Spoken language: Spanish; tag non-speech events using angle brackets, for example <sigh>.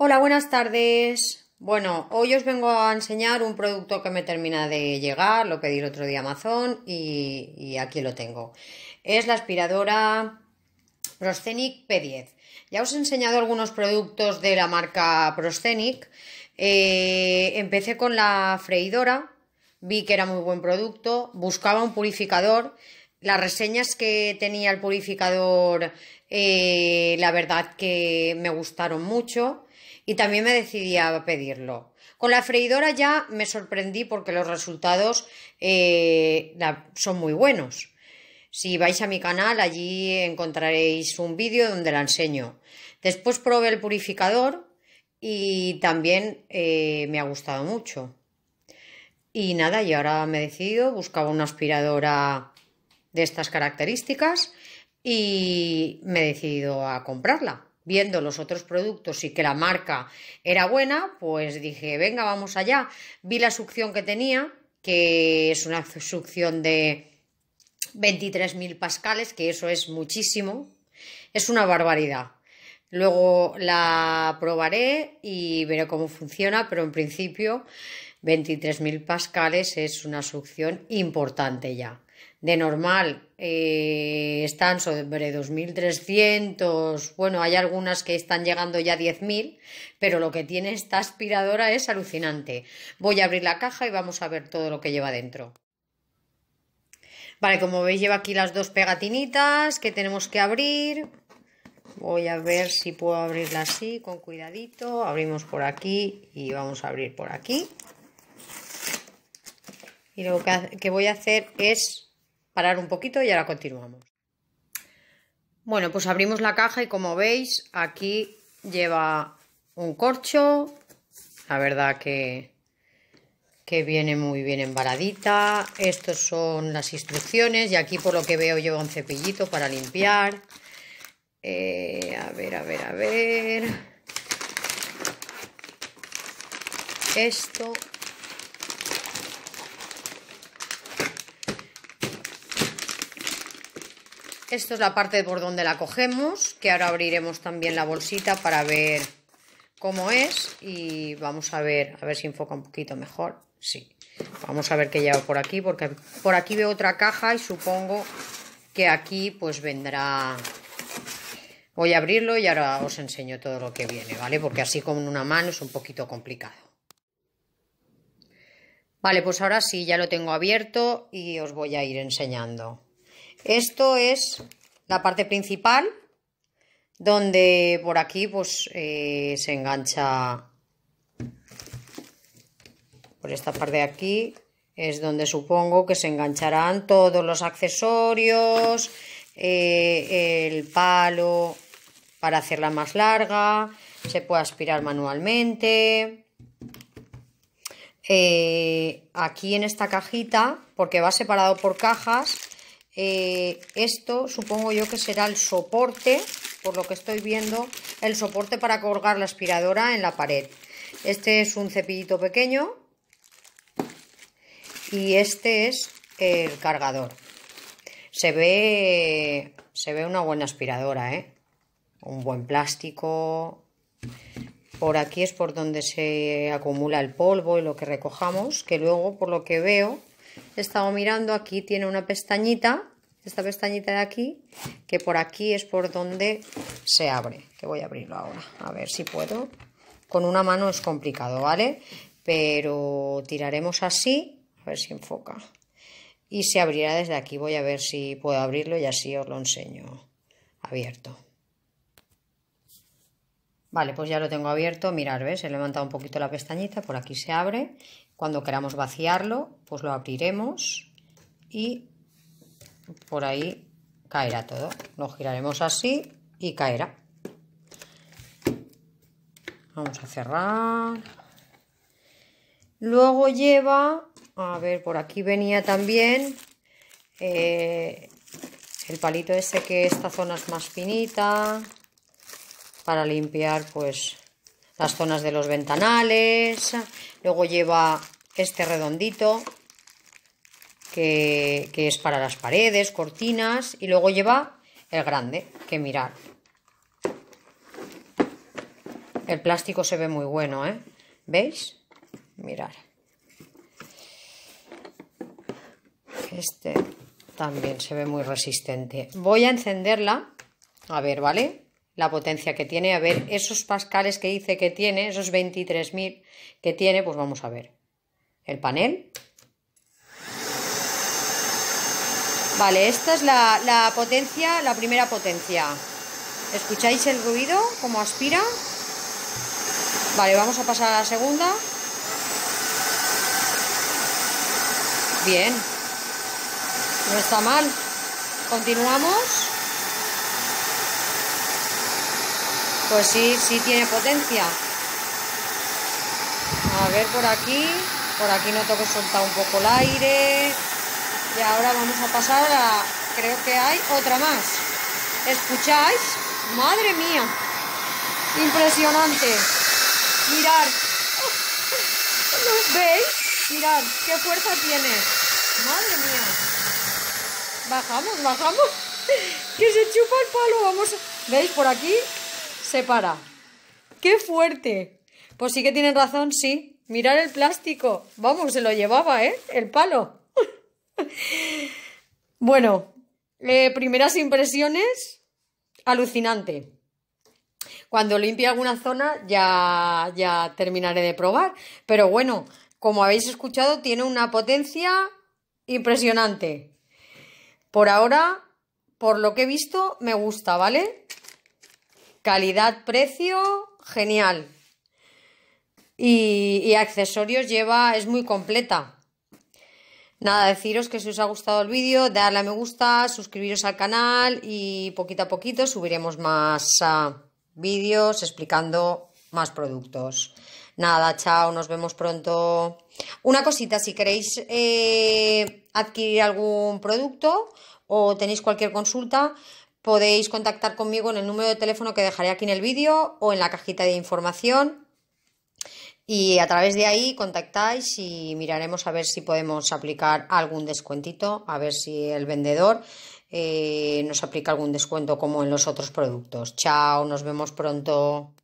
Hola, buenas tardes. Bueno, hoy os vengo a enseñar un producto que me termina de llegar, lo pedí el otro día Amazon y, aquí lo tengo. Es la aspiradora Proscenic P10. Ya os he enseñado algunos productos de la marca Proscenic. Eh, empecé con la freidora, vi que era muy buen producto, buscaba un purificador. Las reseñas que tenía el purificador, eh, la verdad que me gustaron mucho y también me decidí a pedirlo. Con la freidora ya me sorprendí porque los resultados eh, son muy buenos. Si vais a mi canal, allí encontraréis un vídeo donde la enseño. Después probé el purificador y también eh, me ha gustado mucho. Y nada, y ahora me he decidido, buscaba una aspiradora de estas características y me he decidido a comprarla viendo los otros productos y que la marca era buena, pues dije, venga, vamos allá. Vi la succión que tenía, que es una succión de 23.000 pascales, que eso es muchísimo, es una barbaridad. Luego la probaré y veré cómo funciona, pero en principio 23.000 pascales es una succión importante ya de normal eh, están sobre 2.300, bueno, hay algunas que están llegando ya a 10.000, pero lo que tiene esta aspiradora es alucinante. Voy a abrir la caja y vamos a ver todo lo que lleva dentro. Vale, como veis lleva aquí las dos pegatinitas que tenemos que abrir. Voy a ver si puedo abrirla así, con cuidadito. Abrimos por aquí y vamos a abrir por aquí. Y lo que voy a hacer es parar un poquito y ahora continuamos. Bueno, pues abrimos la caja y como veis, aquí lleva un corcho. La verdad que, que viene muy bien varadita. Estos son las instrucciones y aquí por lo que veo lleva un cepillito para limpiar. Eh, a ver, a ver, a ver. Esto Esto es la parte por donde la cogemos, que ahora abriremos también la bolsita para ver cómo es y vamos a ver, a ver si enfoca un poquito mejor. Sí, vamos a ver qué lleva por aquí, porque por aquí veo otra caja y supongo que aquí pues vendrá... Voy a abrirlo y ahora os enseño todo lo que viene, ¿vale? Porque así con una mano es un poquito complicado. Vale, pues ahora sí, ya lo tengo abierto y os voy a ir enseñando. Esto es la parte principal donde por aquí pues, eh, se engancha por esta parte de aquí es donde supongo que se engancharán todos los accesorios eh, el palo para hacerla más larga se puede aspirar manualmente eh, aquí en esta cajita porque va separado por cajas eh, esto supongo yo que será el soporte, por lo que estoy viendo, el soporte para colgar la aspiradora en la pared. Este es un cepillito pequeño y este es el cargador. Se ve, se ve una buena aspiradora, ¿eh? un buen plástico. Por aquí es por donde se acumula el polvo y lo que recojamos, que luego, por lo que veo, he estado mirando, aquí tiene una pestañita, esta pestañita de aquí, que por aquí es por donde se abre, que voy a abrirlo ahora, a ver si puedo. Con una mano es complicado, ¿vale? Pero tiraremos así, a ver si enfoca. Y se abrirá desde aquí, voy a ver si puedo abrirlo y así os lo enseño abierto. Vale, pues ya lo tengo abierto. Mirar, ¿ves? He levantado un poquito la pestañita, por aquí se abre. Cuando queramos vaciarlo, pues lo abriremos y por ahí caerá todo. Lo giraremos así y caerá. Vamos a cerrar. Luego lleva, a ver, por aquí venía también eh, el palito ese que esta zona es más finita, para limpiar pues las zonas de los ventanales. Luego lleva este redondito que, es para las paredes, cortinas. Y luego lleva el grande, que mirar. El plástico se ve muy bueno, ¿eh? ¿Veis? Mirar. Este también se ve muy resistente. Voy a encenderla. A ver, ¿vale? la potencia que tiene, a ver esos pascales que dice que tiene, esos 23.000 que tiene, pues vamos a ver. El panel. Vale, esta es la, potencia, la primera potencia. ¿Escucháis el ruido? Como aspira? Vale, vamos a pasar a la segunda. Bien. No está mal. Continuamos. Pues sí, sí tiene potencia. A ver por aquí. Por aquí noto que soltar un poco el aire. Y ahora vamos a pasar a... Creo que hay otra más. ¿Escucháis? Madre mía. Impresionante. Mirad. <laughs> veis? Mirad, qué fuerza tiene. Madre mía. Bajamos, bajamos. <laughs> Que se chupa el palo. Vamos. ¿Veis por aquí? separa. ¡Qué fuerte! Pues sí que tienen razón, sí. Mirar el plástico. Vamos, se lo llevaba, ¿eh? El palo. <laughs> bueno, eh, primeras impresiones, alucinante. Cuando limpie alguna zona ya, ya terminaré de probar. Pero bueno, como habéis escuchado, tiene una potencia impresionante. Por ahora, por lo que he visto, me gusta, ¿vale? Calidad-precio, genial. Y, accesorios lleva, es muy completa. Nada, deciros que si os ha gustado el vídeo, darle a me gusta, suscribiros al canal y poquito a poquito subiremos más ah, vídeos explicando más productos. Nada, chao, nos vemos pronto. Una cosita, si queréis eh, adquirir algún producto o tenéis cualquier consulta, podéis contactar conmigo en el número de teléfono que dejaré aquí en el vídeo o en la cajita de información. Y a través de ahí contactáis y miraremos a ver si podemos aplicar algún descuentito, a ver si el vendedor eh, nos aplica algún descuento como en los otros productos. Chao, nos vemos pronto.